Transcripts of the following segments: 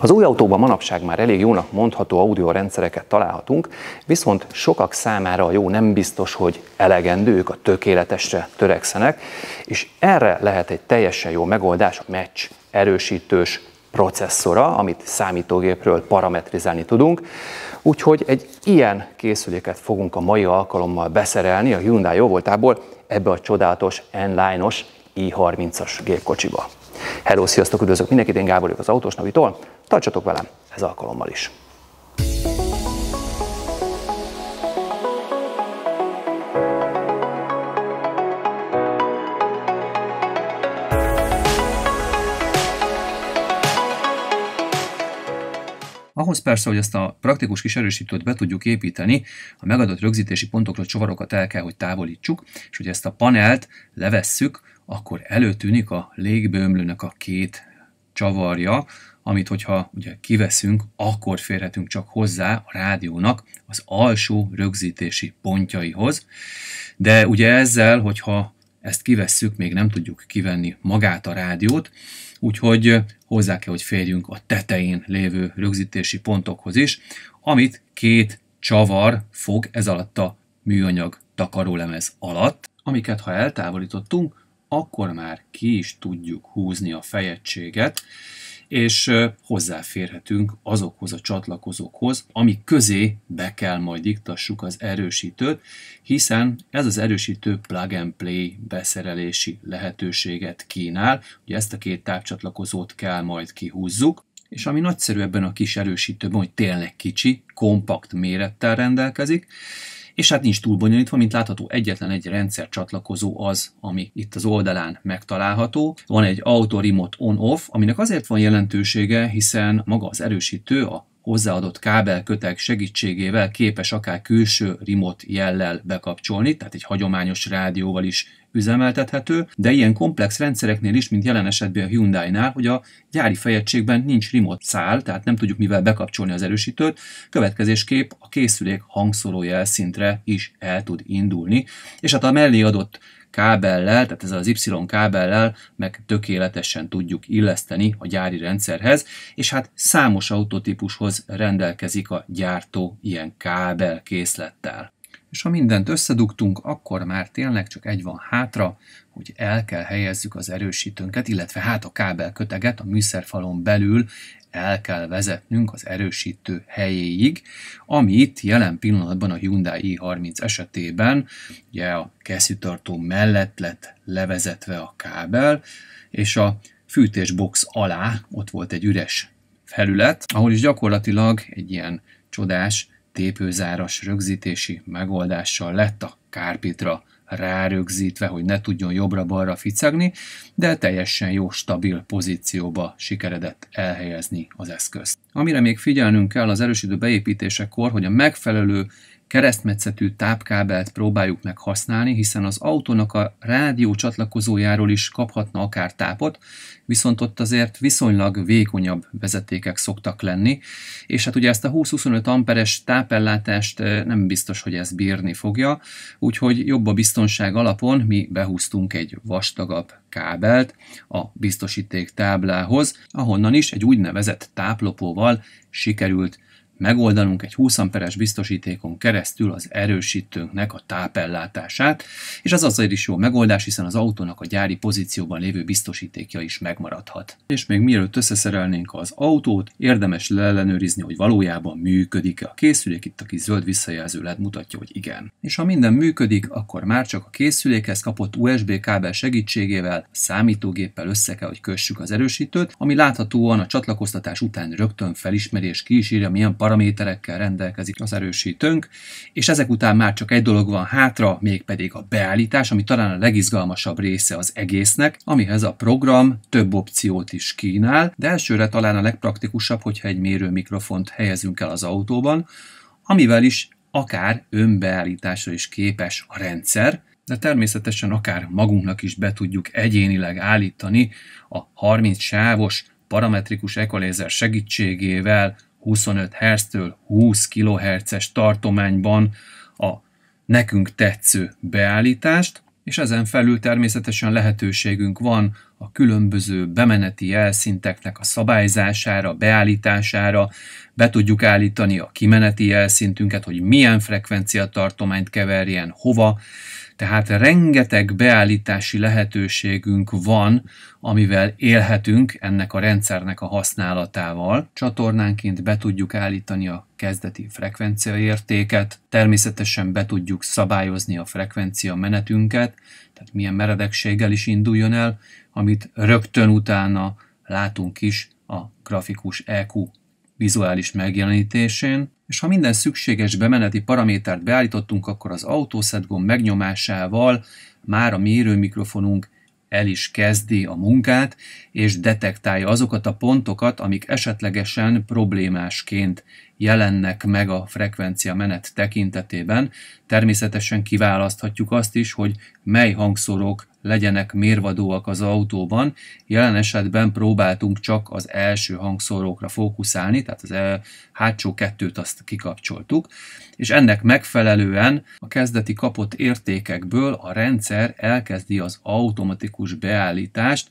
Az új autóban manapság már elég jónak mondható audio rendszereket találhatunk, viszont sokak számára a jó nem biztos, hogy ők a tökéletesre törekszenek, és erre lehet egy teljesen jó megoldás a meccs erősítős processzora, amit számítógépről parametrizálni tudunk. Úgyhogy egy ilyen készüléket fogunk a mai alkalommal beszerelni a Hyundai jóvoltából ebbe a csodálatos N-Line-os i30-as gépkocsiba. Hello, sziasztok, üdvözlök mindenkit, én Gábor vagyok az Autós Navitól. Tartsatok velem ez alkalommal is. Ahhoz persze, hogy ezt a praktikus kis erősítőt be tudjuk építeni, a megadott rögzítési pontokról csavarokat el kell, hogy távolítsuk, és hogy ezt a panelt levesszük, akkor előtűnik a légbeömlőnek a két csavarja, amit hogyha ugye kiveszünk, akkor férhetünk csak hozzá a rádiónak az alsó rögzítési pontjaihoz, de ugye ezzel, hogyha ezt kivesszük, még nem tudjuk kivenni magát a rádiót, úgyhogy hozzá kell, hogy férjünk a tetején lévő rögzítési pontokhoz is, amit két csavar fog ez alatt a műanyag takarólemez alatt, amiket ha eltávolítottunk, akkor már ki is tudjuk húzni a fejettséget, és hozzáférhetünk azokhoz a csatlakozókhoz, amik közé be kell majd iktassuk az erősítőt, hiszen ez az erősítő plug and play beszerelési lehetőséget kínál, ugye ezt a két tápcsatlakozót kell majd kihúzzuk, és ami nagyszerű ebben a kis erősítőben, hogy tényleg kicsi, kompakt mérettel rendelkezik, és hát nincs túl bonyolítva, mint látható egyetlen egy rendszer csatlakozó az, ami itt az oldalán megtalálható. Van egy Auto Remote On-Off, aminek azért van jelentősége, hiszen maga az erősítő, a hozzáadott kábelkötek segítségével képes akár külső remote jellel bekapcsolni, tehát egy hagyományos rádióval is üzemeltethető, de ilyen komplex rendszereknél is, mint jelen esetben a Hyundai-nál, hogy a gyári fejegységben nincs remote szál, tehát nem tudjuk mivel bekapcsolni az erősítőt, következésképp a készülék hangszórójel szintre is el tud indulni, és hát a mellé adott kábellel, tehát ez az Y kábellel meg tökéletesen tudjuk illeszteni a gyári rendszerhez, és hát számos autotípushoz rendelkezik a gyártó ilyen kábelkészlettel és ha mindent összedugtunk, akkor már tényleg csak egy van hátra, hogy el kell helyezzük az erősítőnket, illetve hát a kábelköteget a műszerfalon belül el kell vezetnünk az erősítő helyéig, amit jelen pillanatban a Hyundai i30 esetében ugye a keszűtartó mellett lett levezetve a kábel, és a fűtésbox alá ott volt egy üres felület, ahol is gyakorlatilag egy ilyen csodás tépőzáras rögzítési megoldással lett a kárpitra rárögzítve, hogy ne tudjon jobbra-balra ficegni, de teljesen jó, stabil pozícióba sikeredett elhelyezni az eszközt. Amire még figyelnünk kell az erősítő beépítésekor, hogy a megfelelő keresztmetszetű tápkábelt próbáljuk meg használni, hiszen az autónak a rádió csatlakozójáról is kaphatna akár tápot, viszont ott azért viszonylag vékonyabb vezetékek szoktak lenni, és hát ugye ezt a 20-25 amperes tápellátást nem biztos, hogy ez bírni fogja, úgyhogy jobb a biztonság alapon mi behúztunk egy vastagabb kábelt a biztosíték táblához, ahonnan is egy úgynevezett táplopóval sikerült megoldanunk egy 20 amperes biztosítékon keresztül az erősítőnknek a tápellátását, és az azért is jó megoldás, hiszen az autónak a gyári pozícióban lévő biztosítékja is megmaradhat. És még mielőtt összeszerelnénk az autót, érdemes leellenőrizni, hogy valójában működik-e a készülék, itt a kis zöld visszajelző led mutatja, hogy igen. És ha minden működik, akkor már csak a készülékhez kapott USB kábel segítségével a számítógéppel össze kell, hogy kössük az erősítőt, ami láthatóan a csatlakoztatás után rögtön felismerés és ki is írja, milyen paraméterek paraméterekkel rendelkezik az erősítőnk, és ezek után már csak egy dolog van hátra, mégpedig a beállítás, ami talán a legizgalmasabb része az egésznek, amihez a program több opciót is kínál, de elsőre talán a legpraktikusabb, hogyha egy mérőmikrofont helyezünk el az autóban, amivel is akár önbeállításra is képes a rendszer, de természetesen akár magunknak is be tudjuk egyénileg állítani a 30 sávos parametrikus ekolézer segítségével 25 Hz-től 20 kHz-es tartományban a nekünk tetsző beállítást, és ezen felül természetesen lehetőségünk van a különböző bemeneti jelszinteknek a szabályzására, beállítására, be tudjuk állítani a kimeneti jelszintünket, hogy milyen frekvenciatartományt keverjen hova, tehát rengeteg beállítási lehetőségünk van, amivel élhetünk ennek a rendszernek a használatával. Csatornánként be tudjuk állítani a kezdeti frekvenciaértéket, természetesen be tudjuk szabályozni a frekvencia menetünket, tehát milyen meredekséggel is induljon el, amit rögtön utána látunk is a grafikus EQ vizuális megjelenítésén, és ha minden szükséges bemeneti paramétert beállítottunk, akkor az autószed gomb megnyomásával már a mérőmikrofonunk el is kezdi a munkát, és detektálja azokat a pontokat, amik esetlegesen problémásként jelennek meg a frekvencia menet tekintetében. Természetesen kiválaszthatjuk azt is, hogy mely hangszorok legyenek mérvadóak az autóban. Jelen esetben próbáltunk csak az első hangszórókra fókuszálni, tehát az eh, hátsó kettőt azt kikapcsoltuk, és ennek megfelelően a kezdeti kapott értékekből a rendszer elkezdi az automatikus beállítást,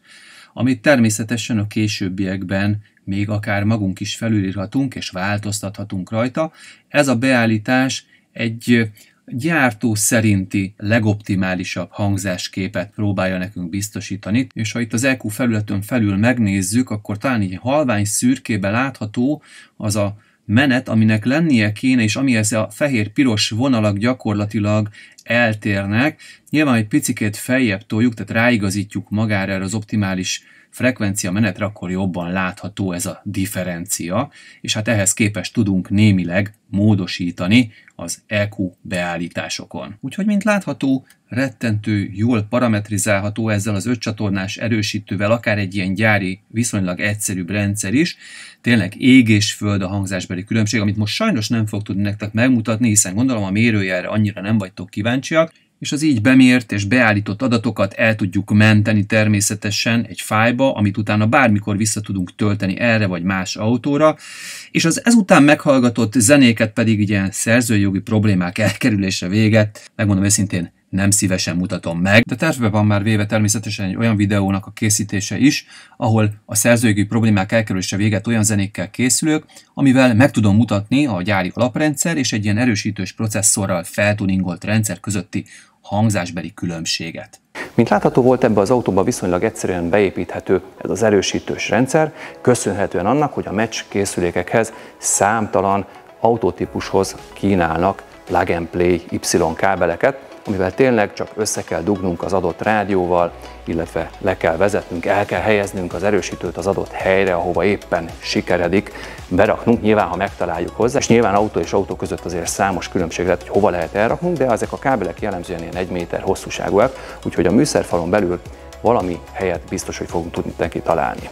amit természetesen a későbbiekben még akár magunk is felülírhatunk és változtathatunk rajta. Ez a beállítás egy gyártó szerinti legoptimálisabb hangzásképet próbálja nekünk biztosítani, és ha itt az EQ felületön felül megnézzük, akkor talán így halvány szürkébe látható az a menet, aminek lennie kéne, és ez a fehér-piros vonalak gyakorlatilag eltérnek, Nyilván egy picikét feljebb toljuk, tehát ráigazítjuk magára erre az optimális frekvencia menetre, akkor jobban látható ez a differencia, és hát ehhez képest tudunk némileg módosítani az EQ beállításokon. Úgyhogy, mint látható, rettentő jól parametrizálható ezzel az ötcsatornás erősítővel, akár egy ilyen gyári, viszonylag egyszerűbb rendszer is. Tényleg ég és föld a hangzásbeli különbség, amit most sajnos nem fog tudni nektek megmutatni, hiszen gondolom a mérőjelre annyira nem vagytok kíváncsiak, és az így bemért és beállított adatokat el tudjuk menteni természetesen egy fájba, amit utána bármikor vissza tudunk tölteni erre vagy más autóra, és az ezután meghallgatott zenéket pedig ilyen szerzőjogi problémák elkerülése véget, megmondom őszintén, nem szívesen mutatom meg, de tervbe van már véve természetesen egy olyan videónak a készítése is, ahol a szerzőjogi problémák elkerülése véget olyan zenékkel készülök, amivel meg tudom mutatni a gyári alaprendszer és egy ilyen erősítős processzorral feltuningolt rendszer közötti hangzásbeli különbséget. Mint látható volt ebbe az autóba viszonylag egyszerűen beépíthető ez az erősítős rendszer, köszönhetően annak, hogy a meccs készülékekhez számtalan autótípushoz kínálnak plug and play Y kábeleket, amivel tényleg csak össze kell dugnunk az adott rádióval, illetve le kell vezetnünk, el kell helyeznünk az erősítőt az adott helyre, ahova éppen sikeredik beraknunk, nyilván ha megtaláljuk hozzá, és nyilván autó és autó között azért számos különbség lehet, hogy hova lehet elraknunk, de ezek a kábelek jellemzően ilyen egy méter hosszúságúak, úgyhogy a műszerfalon belül valami helyet biztos, hogy fogunk tudni neki találni.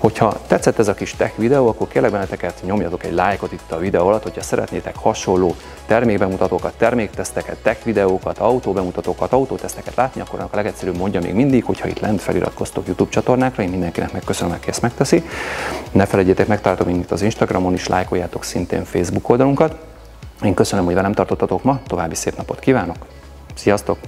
Hogyha tetszett ez a kis tech videó, akkor kérlek benneteket nyomjatok egy lájkot itt a videó alatt, hogyha szeretnétek hasonló termékbemutatókat, termékteszteket, tech videókat, autóbemutatókat, autóteszteket látni, akkor annak a legegyszerűbb mondja még mindig, hogyha itt lent feliratkoztok YouTube csatornákra, én mindenkinek megköszönöm, aki ezt megteszi. Ne felejtjétek, megtaláltok itt az Instagramon is, lájkoljátok szintén Facebook oldalunkat. Én köszönöm, hogy velem tartottatok ma, további szép napot kívánok, sziasztok!